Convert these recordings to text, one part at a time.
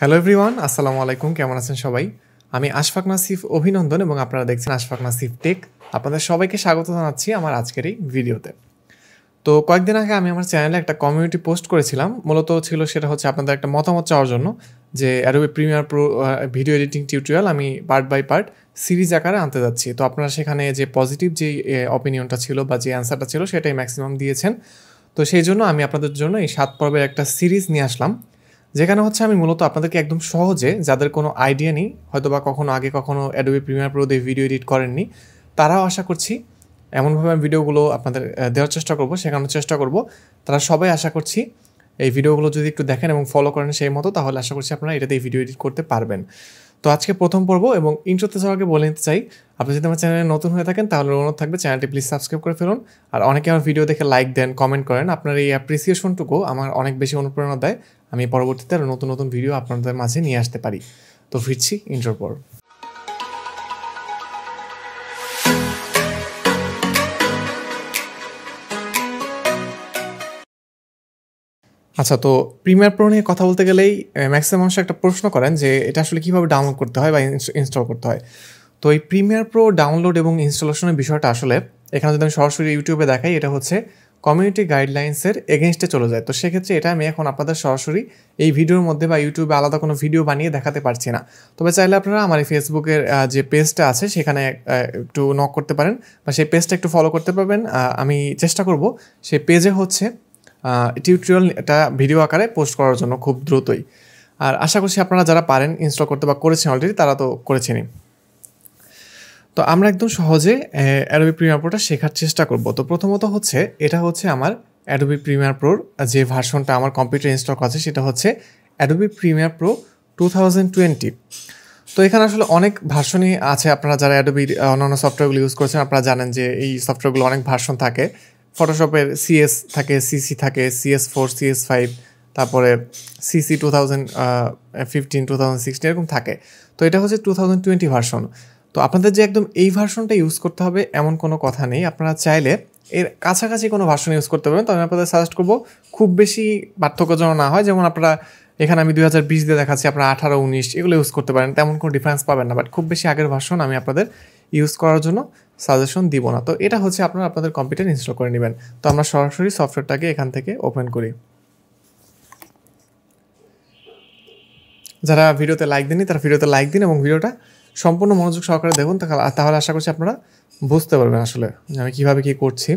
hello everyone আসসালামু আলাইকুম কেমন আছেন সবাই আমি আশফাক নাসিফ অভিনন্দন এবং আপনারা দেখছেন আশফাক নাসিফ টেক আপনাদের সবাইকে স্বাগত জানাচ্ছি আমার আজকের এই ভিডিওতে তো কয়েকদিন আগে আমি আমার চ্যানেলে একটা কমিউনিটি পোস্ট করেছিলাম মূলত ছিল সেটা হচ্ছে আপনাদের একটা মতামত চাওয়ার জন্য যে Adobe Premiere Pro video editing tutorial আমি পার্ট বাই পার্ট সিরিজ আকারে আনতে যাচ্ছি তো আপনারা সেখানে যে পজিটিভ যে অপিনিয়নটা ছিল বা যে অ্যান্সারটা ছিল সেটাই ম্যাক্সিমাম দিয়েছেন তো সেই জন্য আমি আপনাদের জন্য এই সাত পর্বের একটা সিরিজ নিয়ে আসলাম যেখানে হচ্ছে আমি মূলত আপনাদেরকে একদম সহজে যাদের কোনো আইডিয়া নেই হয়তো বা কখনো আগে কখনো অ্যাডোবি প্রিমিয়ার প্রো দিয়ে ভিডিও এডিট করেননি তারাও আশা করছি এমনভাবে আমি ভিডিওগুলো আপনাদের দেওয়ার চেষ্টা করব শেখানোর চেষ্টা করব তারা সবাই আশা করছি এই ভিডিওগুলো যদি একটু দেখেন এবং ফলো করেন সেই মতো তাহলে আশা করছি আপনারা এটাতেই ভিডিও এডিট করতে পারবেন তো আজকে প্রথম পর্ব এবং ইন্টারতে সবাইকে বলে নিতে চাই আপনি যদি আমার চ্যানেলে নতুন হয়ে থাকেন তাহলে অনুরোধ থাকবে চ্যানেলটি প্লিজ সাবস্ক্রাইব করে ফেলুন আর অনেকে আমার ভিডিও দেখে লাইক দেন কমেন্ট করেন আপনার এই অ্যাপ্রিসিয়েশনটুকু আমার অনেক বেশি অনুপ্রেরণা দেয় আমি পরবর্তীতে আরও নতুন নতুন ভিডিও আপনাদের মাঝে নিয়ে আসতে পারি তো ফিরছি ইন্টার পর আচ্ছা তো প্রিমিয়ার প্রো নিয়ে কথা বলতে গেলেই ম্যাক্সিমাম মানুষ একটা প্রশ্ন করেন যে এটা আসলে কীভাবে ডাউনলোড করতে হয় বা ইনস্টল করতে হয় তো এই প্রিমিয়ার প্রো ডাউনলোড এবং ইনস্টলেশনের বিষয়টা আসলে এখানে যদি আমি সরাসরি ইউটিউবে দেখাই এটা হচ্ছে কমিউনিটি গাইডলাইন্সের এগেনস্টে চলে যায় তো সেক্ষেত্রে এটা আমি এখন আপনাদের সরাসরি এই ভিডিওর মধ্যে বা ইউটিউবে আলাদা কোনো ভিডিও বানিয়ে দেখাতে পারছি না তবে চাইলে আপনারা আমার এই ফেসবুকের যে পেজটা আছে সেখানে একটু নক করতে পারেন বা সেই পেজটা একটু ফলো করতে পারবেন আমি চেষ্টা করব সেই পেজে হচ্ছে টিউটোরিয়াল এটা ভিডিও আকারে পোস্ট করার জন্য খুব দ্রুতই আর আশা করছি আপনারা যারা পারেন ইনস্টল করতে বা করেছেন অলরেডি তারা তো করেছেনই তো আমরা একদম সহজে অ্যাডোবি প্রিমিয়ার প্রোটা শেখার চেষ্টা করব তো প্রথমত হচ্ছে এটা হচ্ছে আমার অ্যাডোবি প্রিমিয়ার প্রোর যে ভার্সনটা আমার কম্পিউটার ইনস্টল আছে সেটা হচ্ছে Adobe Premiere Pro two thousand twenty তো এখানে আসলে অনেক ভার্সনই আছে আপনারা যারা অ্যাডোবির অন্যান্য সফটওয়্যারগুলো ইউজ করেছেন আপনারা জানেন যে এই সফটওয়্যারগুলো অনেক ভার্সন থাকে ফটোশপের সিএস থাকে সিসি থাকে সিএস ফোর সিএস ফাইভ তারপরে CC two thousand fifteen two thousand sixteen এরকম থাকে তো এটা হচ্ছে টু থাউজেন্ড টোয়েন্টি ভার্সন তো আপনাদের যে একদম এই ভার্সনটা ইউজ করতে হবে এমন কোনো কথা নেই আপনারা চাইলে এর কাছাকাছি কোনো ভার্সন ইউজ করতে পারবেন তো আমি আপনাদের সাজেস্ট করবো খুব বেশি পার্থক্য যেন না হয় যেমন আপনারা এখানে আমি দুই হাজার বিশ দিয়ে দেখাচ্ছি আপনারা আঠারো উনিশ এগুলো ইউজ করতে পারেন তেমন কোনো ডিফারেন্স পাবেন না বাট খুব বেশি আগের ভার্সন আমি আপনাদের ইউজ করার জন্য সাজেশন দিব না তো এটা হচ্ছে আপনারা আপনাদের কম্পিউটার ইনস্টল করে নেবেন তো আমরা সরাসরি সফটওয়্যারটাকে এখান থেকে ওপেন করি যারা ভিডিওতে লাইক দিনি তারা ভিডিওতে লাইক দিন এবং ভিডিওটা সম্পূর্ণ মনোযোগ সহকারে দেখুন তাহলে আশা করছি আপনারা বুঝতে পারবেন আসলে যে আমি কীভাবে কী করছি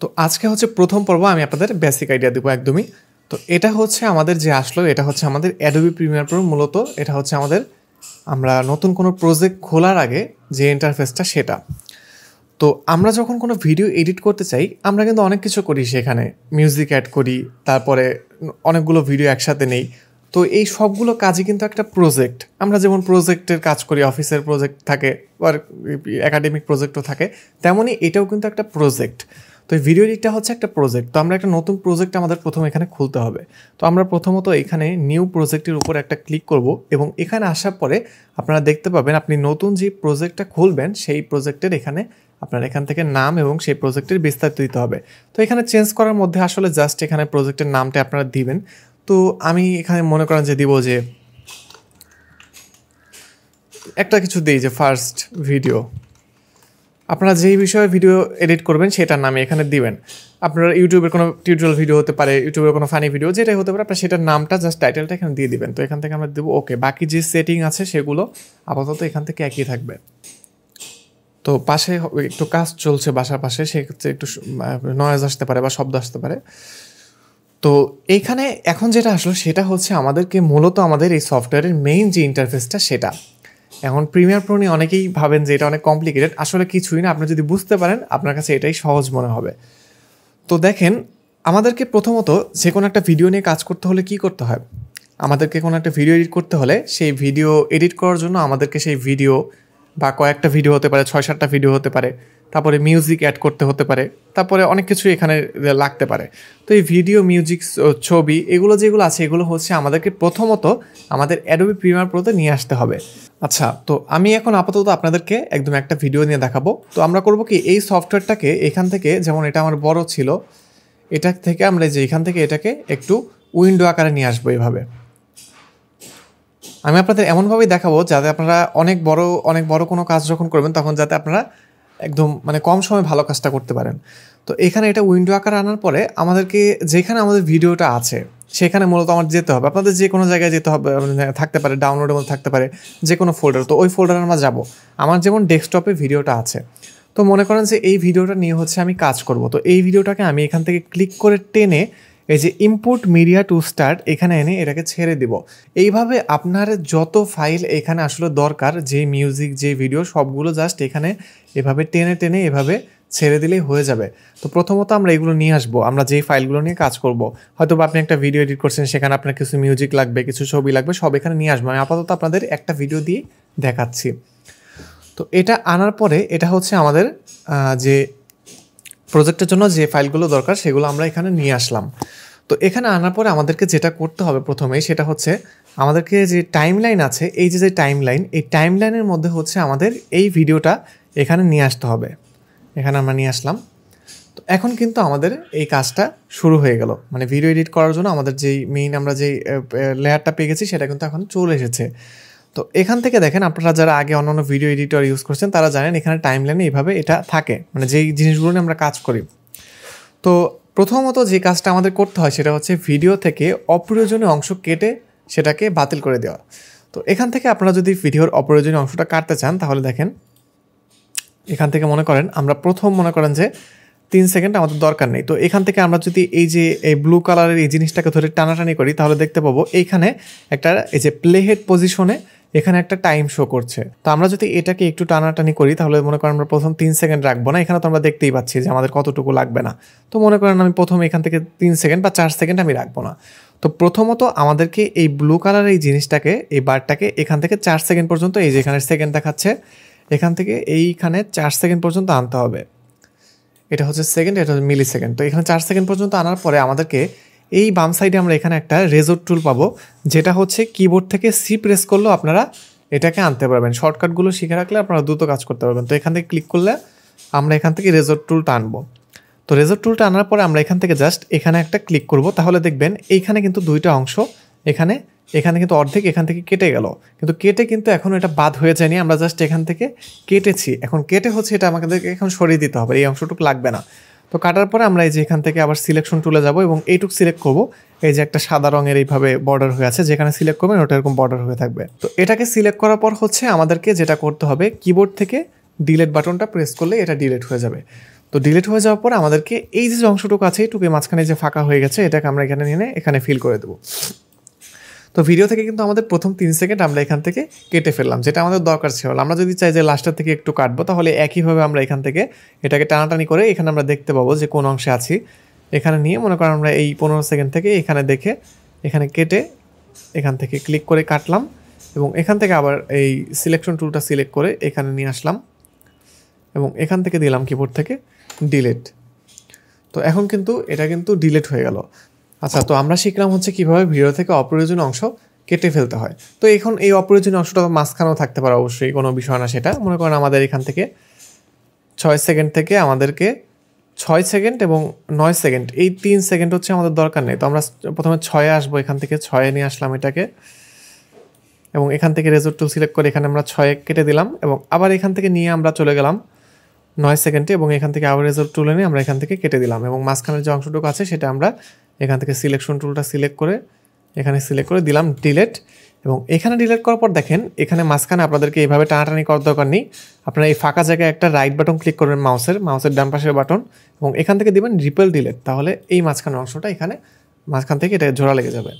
তো আজকে হচ্ছে প্রথম পর্ব আমি আপনাদের বেসিক আইডিয়া দেবো একদমই তো এটা হচ্ছে আমাদের যে আসলো এটা হচ্ছে আমাদের অ্যাডোবি প্রিমিয়ার প্রো মূলত এটা হচ্ছে আমাদের আমরা নতুন কোনো প্রজেক্ট খোলার আগে যে ইন্টারফেসটা সেটা তো আমরা যখন কোনো ভিডিও এডিট করতে চাই আমরা কিন্তু অনেক কিছু করি সেখানে মিউজিক অ্যাড করি তারপরে অনেকগুলো ভিডিও একসাথে নেই তো এই সবগুলো কাজই কিন্তু একটা প্রজেক্ট আমরা যেমন প্রজেক্টের কাজ করি অফিসের প্রজেক্ট থাকে আর একাডেমিক প্রজেক্টও থাকে তেমনই এটাও কিন্তু একটা প্রজেক্ট তো এই ভিডিও এডিটটা হচ্ছে একটা প্রজেক্ট তো আমরা একটা নতুন প্রজেক্ট আমাদের প্রথম এখানে খুলতে হবে তো আমরা প্রথমত এখানে নিউ প্রজেক্টের উপর একটা ক্লিক করব এবং এখানে আসার পরে আপনারা দেখতে পাবেন আপনি নতুন যে প্রজেক্টটা খুলবেন সেই প্রজেক্টের এখানে আপনার এখান থেকে নাম এবং সেই প্রজেক্টের বিস্তারিত দিতে হবে তো এখানে চেঞ্জ করার মধ্যে আসলে জাস্ট এখানে প্রজেক্টের নামটা আপনারা দিবেন তো আমি এখানে মনে করেন যে দিব যে একটা কিছু দিই যে ফার্স্ট ভিডিও আপনারা যেই বিষয়ে ভিডিও এডিট করবেন সেটার নামে এখানে দিবেন আপনার ইউটিউবের কোনো টিউটোরিয়াল ভিডিও হতে পারে ইউটিউবের কোনো ফানি ভিডিও যেটাই হতে পারে আপনার সেটার নামটা জাস্ট টাইটেলটা এখানে দিয়ে দিবেন তো এখান থেকে আমরা দেবো ওকে বাকি যে সেটিং আছে সেগুলো আপাতত এখান থেকে একই থাকবে তো পাশে একটু কাজ চলছে বাসার পাশে সেক্ষেত্রে একটু নয়েজ আসতে পারে বা শব্দ আসতে পারে তো এইখানে এখন যেটা আসলো সেটা হচ্ছে আমাদেরকে মূলত আমাদের এই সফটওয়্যারের মেইন যে ইন্টারফেসটা সেটা এখন প্রিমিয়ার প্রো নিয়ে অনেকেই ভাবেন যে এটা অনেক কমপ্লিকেটেড আসলে কিছুই না আপনি যদি বুঝতে পারেন আপনার কাছে এটাই সহজ মনে হবে তো দেখেন আমাদেরকে প্রথমত যে কোনো একটা ভিডিও নিয়ে কাজ করতে হলে কি করতে হয় আমাদেরকে কোনো একটা ভিডিও এডিট করতে হলে সেই ভিডিও এডিট করার জন্য আমাদেরকে সেই ভিডিও বা কয়েকটা ভিডিও হতে পারে ছয় সাতটা ভিডিও হতে পারে তারপরে মিউজিক অ্যাড করতে হতে পারে তারপরে অনেক কিছু এখানে লাগতে পারে তো এই ভিডিও মিউজিক ছবি এগুলো যেগুলো আছে এগুলো হচ্ছে আমাদেরকে প্রথমত আমাদের অ্যাডোবি প্রিমিয়ার প্রোতে নিয়ে আসতে হবে আচ্ছা তো আমি এখন আপাতত আপনাদেরকে একদম একটা ভিডিও নিয়ে দেখাবো তো আমরা করব কি এই সফটওয়্যারটাকে এখান থেকে যেমন এটা আমার বড় ছিল এটা থেকে আমরা যে এখান থেকে এটাকে একটু উইন্ডো আকারে নিয়ে আসবো এইভাবে আমি আপনাদের এমনভাবেই দেখাবো যাতে আপনারা অনেক বড় অনেক বড় কোনো কাজ যখন করবেন তখন যাতে আপনারা একদম মানে কম সময়ে ভালো কাজটা করতে পারেন তো এখানে এটা উইন্ডো আকার আনার পরে আমাদেরকে যেখানে আমাদের ভিডিওটা আছে সেখানে মূলত আমার যেতে হবে আপনাদের যে কোনো জায়গায় যেতে হবে মানে থাকতে পারে ডাউনলোডের মধ্যে থাকতে পারে যে কোনো ফোল্ডার তো ওই ফোল্ডারে আমরা যাব আমার যেমন ডেস্কটপে ভিডিওটা আছে তো মনে করেন যে এই ভিডিওটা নিয়ে হচ্ছে আমি কাজ করব তো এই ভিডিওটাকে আমি এখান থেকে ক্লিক করে টেনে এই যে ইম্পোর্ট মিডিয়া টু স্টার্ট এখানে এনে এটাকে ছেড়ে দিব এইভাবে আপনার যত ফাইল এখানে আসলে দরকার যে মিউজিক যে ভিডিও সবগুলো জাস্ট এখানে এভাবে টেনে টেনে এভাবে ছেড়ে দিলেই হয়ে যাবে তো প্রথমত আমরা এগুলো নিয়ে আসবো আমরা যে ফাইলগুলো নিয়ে কাজ করব হয়তো আপনি একটা ভিডিও এডিট করছেন সেখানে আপনার কিছু মিউজিক লাগবে কিছু ছবি লাগবে সব এখানে নিয়ে আসবো আমি আপাতত আপনাদের একটা ভিডিও দিয়ে দেখাচ্ছি তো এটা আনার পরে এটা হচ্ছে আমাদের যে প্রজেক্টের জন্য যে ফাইলগুলো দরকার সেগুলো আমরা এখানে নিয়ে আসলাম তো এখানে আনার পরে আমাদেরকে যেটা করতে হবে প্রথমে সেটা হচ্ছে আমাদেরকে যে টাইম লাইন আছে এই যে যে টাইম লাইন এই টাইম লাইনের মধ্যে হচ্ছে আমাদের এই ভিডিওটা এখানে নিয়ে আসতে হবে এখানে আমরা নিয়ে আসলাম তো এখন কিন্তু আমাদের এই কাজটা শুরু হয়ে গেল মানে ভিডিও এডিট করার জন্য আমাদের যেই মেইন আমরা যেই লেয়ারটা পেয়ে গেছি সেটা কিন্তু এখন চলে এসেছে তো এখান থেকে দেখেন আপনারা যারা আগে অন্যান্য ভিডিও এডিটর ইউজ করছেন তারা জানেন এখানে টাইম লাইনে এইভাবে এটা থাকে মানে যেই জিনিসগুলো নিয়ে আমরা কাজ করি তো প্রথমত যে কাজটা আমাদের করতে হয় সেটা হচ্ছে ভিডিও থেকে অপ্রয়োজনীয় অংশ কেটে সেটাকে বাতিল করে দেওয়া তো এখান থেকে আপনারা যদি ভিডিওর অপ্রয়োজনীয় অংশটা কাটতে চান তাহলে দেখেন এখান থেকে মনে করেন আমরা প্রথম মনে করেন যে তিন সেকেন্ড আমাদের দরকার নেই তো এখান থেকে আমরা যদি এই যে এই ব্লু কালারের এই জিনিসটাকে ধরে টানাটানি করি তাহলে দেখতে পাবো এইখানে একটা এই যে প্লেহেড পজিশনে এখানে একটা টাইম শো করছে তো আমরা যদি এটাকে একটু টানাটানি করি তাহলে মনে করেন আমরা প্রথম তিন সেকেন্ড রাখবো না এখানে তো আমরা দেখতেই পাচ্ছি যে আমাদের কতটুকু লাগবে না তো মনে করেন আমি প্রথম এখান থেকে তিন সেকেন্ড বা চার সেকেন্ড আমি রাখবো না তো প্রথমত আমাদেরকে এই ব্লু কালার এই জিনিসটাকে এই বারটাকে এখান থেকে চার সেকেন্ড পর্যন্ত এই যেখানে সেকেন্ড দেখাচ্ছে এখান থেকে এইখানে চার সেকেন্ড পর্যন্ত আনতে হবে এটা হচ্ছে সেকেন্ড এটা হচ্ছে মিলি সেকেন্ড তো এখানে চার সেকেন্ড পর্যন্ত আনার পরে আমাদেরকে এই বাম সাইডে আমরা এখানে একটা রেজোর টুল পাবো যেটা হচ্ছে কিবোর্ড থেকে সি প্রেস করলেও আপনারা এটাকে আনতে পারবেন শর্টকাটগুলো শিখে রাখলে আপনারা দ্রুত কাজ করতে পারবেন তো এখান থেকে ক্লিক করলে আমরা এখান থেকে রেজোর টুলটা আনবো তো রেজর টুলটা আনার পরে আমরা এখান থেকে জাস্ট এখানে একটা ক্লিক করব তাহলে দেখবেন এইখানে কিন্তু দুইটা অংশ এখানে এখানে কিন্তু অর্ধেক এখান থেকে কেটে গেল কিন্তু কেটে কিন্তু এখন এটা বাদ হয়ে যায়নি আমরা জাস্ট এখান থেকে কেটেছি এখন কেটে হচ্ছে এটা আমাদেরকে এখন সরিয়ে দিতে হবে এই অংশটুকু লাগবে না তো কাটার পরে আমরা এই যে এখান থেকে আবার সিলেকশন টুলে যাব এবং এইটুক সিলেক্ট করব এই যে একটা সাদা রঙের এইভাবে বর্ডার হয়ে আছে যেখানে সিলেক্ট করবেন ওটা এরকম বর্ডার হয়ে থাকবে তো এটাকে সিলেক্ট করার পর হচ্ছে আমাদেরকে যেটা করতে হবে কিবোর্ড থেকে ডিলেট বাটনটা প্রেস করলে এটা ডিলেট হয়ে যাবে তো ডিলেট হয়ে যাওয়ার পর আমাদেরকে এই যে অংশটুকু আছে এইটুকু মাঝখানে যে ফাঁকা হয়ে গেছে এটাকে আমরা এখানে নিয়ে এখানে ফিল করে দেবো তো ভিডিও থেকে কিন্তু আমাদের প্রথম তিন সেকেন্ড আমরা এখান থেকে কেটে ফেললাম যেটা আমাদের দরকার ছিল আমরা যদি চাই যে লাস্টার থেকে একটু কাটবো তাহলে একইভাবে আমরা এখান থেকে এটাকে টানাটানি করে এখানে আমরা দেখতে পাবো যে কোন অংশে আছি এখানে নিয়ে মনে করেন আমরা এই পনেরো সেকেন্ড থেকে এখানে দেখে এখানে কেটে এখান থেকে ক্লিক করে কাটলাম এবং এখান থেকে আবার এই সিলেকশন টুলটা সিলেক্ট করে এখানে নিয়ে আসলাম এবং এখান থেকে দিলাম কিবোর্ড থেকে ডিলেট তো এখন কিন্তু এটা কিন্তু ডিলেট হয়ে গেল আচ্ছা তো আমরা শিখলাম হচ্ছে কিভাবে ভিডিও থেকে অপ্রয়োজনীয় অংশ কেটে ফেলতে হয় তো এখন এই অপ্রয়োজনীয় অংশটা মাঝখানেও থাকতে পারে অবশ্যই কোনো বিষয় না সেটা মনে করেন আমাদের এখান থেকে ছয় সেকেন্ড থেকে আমাদেরকে ছয় সেকেন্ড এবং নয় সেকেন্ড এই তিন সেকেন্ড হচ্ছে আমাদের দরকার নেই তো আমরা প্রথমে ছয়ে আসবো এখান থেকে ছয়ে নিয়ে আসলাম এটাকে এবং এখান থেকে রেজোর্ট টুল সিলেক্ট করে এখানে আমরা ছয়ে কেটে দিলাম এবং আবার এখান থেকে নিয়ে আমরা চলে গেলাম নয় সেকেন্ডে এবং এখান থেকে আবার রেজোর্ট টুল এনে আমরা এখান থেকে কেটে দিলাম এবং মাঝখানের যে অংশটুকু আছে সেটা আমরা এখান থেকে সিলেকশন টুলটা সিলেক্ট করে এখানে সিলেক্ট করে দিলাম ডিলেট এবং এখানে ডিলেট করার পর দেখেন এখানে মাঝখানে আপনাদেরকে এইভাবে টানাটানি করার দরকার নেই আপনারা এই ফাঁকা জায়গায় একটা রাইট বাটন ক্লিক করবেন মাউসের মাউসের ডান পাশের বাটন এবং এখান থেকে দিবেন রিপেল ডিলেট তাহলে এই মাঝখানের অংশটা এখানে মাঝখান থেকে এটা জোড়া লেগে যাবে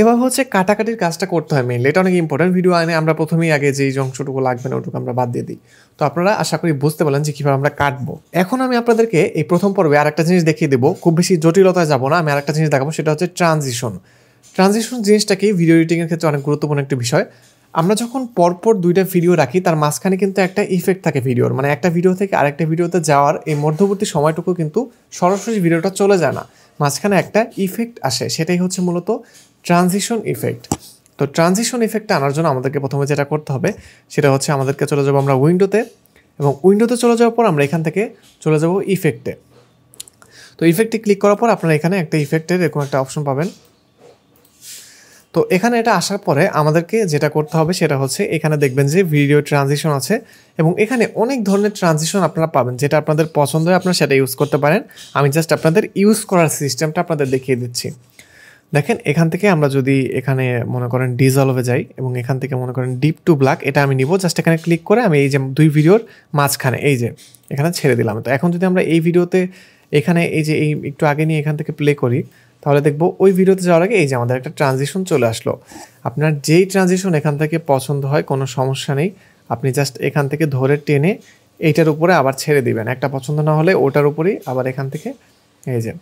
এবার হচ্ছে কাটাকাটির কাজটা করতে হয় মেনলি এটা অনেক ইম্পর্টেন্ট ভিডিও আনে আমরা প্রথমেই আগে যেই অংশটুকু লাগবে না ওটুকু আমরা বাদ দিয়ে দিই তো আপনারা আশা করি বুঝতে পারলেন যে কীভাবে আমরা কাটবো এখন আমি আপনাদেরকে এই প্রথম পর্বে আর একটা জিনিস দেখিয়ে দেবো খুব বেশি জটিলতায় যাবো না আমি আর একটা জিনিস দেখাবো সেটা হচ্ছে ট্রানজিশন ট্রানজিশন জিনিসটাকে ভিডিও এডিটিংয়ের ক্ষেত্রে অনেক গুরুত্বপূর্ণ একটি বিষয় আমরা যখন পরপর দুইটা ভিডিও রাখি তার মাঝখানে কিন্তু একটা ইফেক্ট থাকে ভিডিওর মানে একটা ভিডিও থেকে আরেকটা ভিডিওতে যাওয়ার এই মধ্যবর্তী সময়টুকু কিন্তু সরাসরি ভিডিওটা চলে যায় না মাঝখানে একটা ইফেক্ট আসে সেটাই হচ্ছে মূলত ট্রানজিশন ইফেক্ট তো ট্রানজিশন ইফেক্টটা আনার জন্য আমাদেরকে প্রথমে যেটা করতে হবে সেটা হচ্ছে আমাদেরকে চলে যাবো আমরা উইন্ডোতে এবং উইন্ডোতে চলে যাওয়ার পর আমরা এখান থেকে চলে যাব ইফেক্টে তো ইফেক্টে ক্লিক করার পর আপনারা এখানে একটা ইফেক্টের এরকম একটা অপশন পাবেন তো এখানে এটা আসার পরে আমাদেরকে যেটা করতে হবে সেটা হচ্ছে এখানে দেখবেন যে ভিডিও ট্রানজিশন আছে এবং এখানে অনেক ধরনের ট্রানজিশন আপনারা পাবেন যেটা আপনাদের পছন্দ হয় আপনারা সেটা ইউজ করতে পারেন আমি জাস্ট আপনাদের ইউজ করার সিস্টেমটা আপনাদের দেখিয়ে দিচ্ছি দেখেন এখান থেকে আমরা যদি এখানে মনে করেন ডিজলভে যাই এবং এখান থেকে মনে করেন ডিপ টু ব্ল্যাক এটা আমি নিব জাস্ট এখানে ক্লিক করে আমি এই যে দুই ভিডিওর মাঝখানে এই যে এখানে ছেড়ে দিলাম তো এখন যদি আমরা এই ভিডিওতে এখানে এই যে এই একটু আগে নিয়ে এখান থেকে প্লে করি তাহলে দেখবো ওই ভিডিওতে যাওয়ার আগে এই যে আমাদের একটা ট্রানজিশন চলে আসলো আপনার যেই ট্রানজিশন এখান থেকে পছন্দ হয় কোনো সমস্যা নেই আপনি জাস্ট এখান থেকে ধরে টেনে এইটার উপরে আবার ছেড়ে দিবেন একটা পছন্দ না হলে ওটার উপরেই আবার এখান থেকে এই যে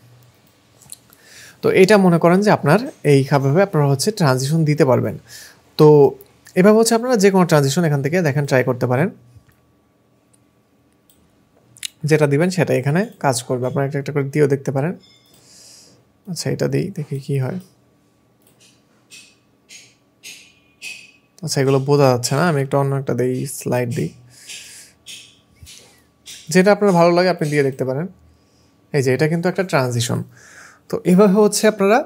তো এটা মনে করেন যে আপনার এইভাবে আপনারা হচ্ছে ট্রানজিশন দিতে পারবেন তো এভাবে হচ্ছে আপনারা যে কোনো ট্রানজিশন এখান থেকে দেখেন ট্রাই করতে পারেন যেটা দিবেন সেটা এখানে কাজ করবে আপনারা একটা একটা করে দিয়েও দেখতে পারেন আচ্ছা এটা দিই দেখি কি হয় আচ্ছা এগুলো বোঝা যাচ্ছে না আমি একটু অন্য একটা দিই স্লাইড দিই যেটা আপনার ভালো লাগে আপনি দিয়ে দেখতে পারেন এই যে এটা কিন্তু একটা ট্রানজিশন তো এভাবে হচ্ছে আপনারা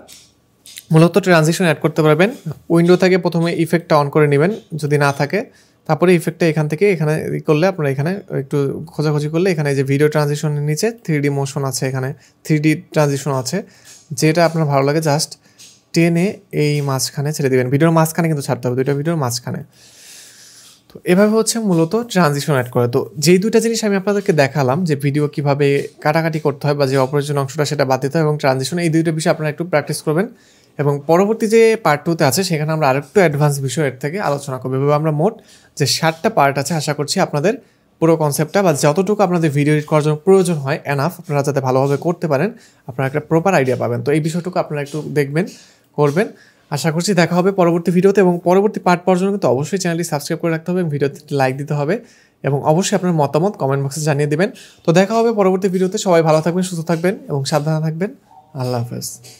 মূলত ট্রানজিশন অ্যাড করতে পারবেন উইন্ডো থেকে প্রথমে ইফেক্টটা অন করে নেবেন যদি না থাকে তারপরে ইফেক্টটা এখান থেকে এখানে করলে আপনারা এখানে একটু খোঁজাখুঁজি করলে এখানে যে ভিডিও ট্রানজিশনের নিচে থ্রি মোশন আছে এখানে থ্রি ট্রানজিশন আছে যেটা আপনার ভালো লাগে জাস্ট টেনে এই মাঝখানে ছেড়ে দেবেন ভিডিওর মাঝখানে কিন্তু ছাড়তে হবে দুইটা ভিডিওর মাঝখানে তো এভাবে হচ্ছে মূলত ট্রানজিশন অ্যাড করা তো যেই দুইটা জিনিস আমি আপনাদেরকে দেখালাম যে ভিডিও কিভাবে কাটাকাটি করতে হয় বা যে অপারেশন অংশটা সেটা বাদ দিতে হয় এবং ট্রানজিশন এই দুইটা বিষয়ে আপনারা একটু প্র্যাকটিস করবেন এবং পরবর্তী যে পার্ট টুতে আছে সেখানে আমরা আরেকটু অ্যাডভান্স বিষয়ের থেকে আলোচনা করবো এভাবে আমরা মোট যে ষাটটা পার্ট আছে আশা করছি আপনাদের পুরো কনসেপ্টটা বা যতটুকু আপনাদের ভিডিও এডিট করার জন্য প্রয়োজন হয় এনাফ আপনারা যাতে ভালোভাবে করতে পারেন আপনারা একটা প্রপার আইডিয়া পাবেন তো এই বিষয়টুকু আপনারা একটু দেখবেন করবেন আশা করছি দেখা হবে পরবর্তী ভিডিওতে এবং পরবর্তী পার্ট পাওয়ার জন্য কিন্তু অবশ্যই চ্যানেলটি সাবস্ক্রাইব করে রাখতে হবে এবং ভিডিওতে লাইক দিতে হবে এবং অবশ্যই আপনার মতামত কমেন্ট বক্সে জানিয়ে দেবেন তো দেখা হবে পরবর্তী ভিডিওতে সবাই ভালো থাকবেন সুস্থ থাকবেন এবং সাবধানে থাকবেন আল্লাহ হাফেজ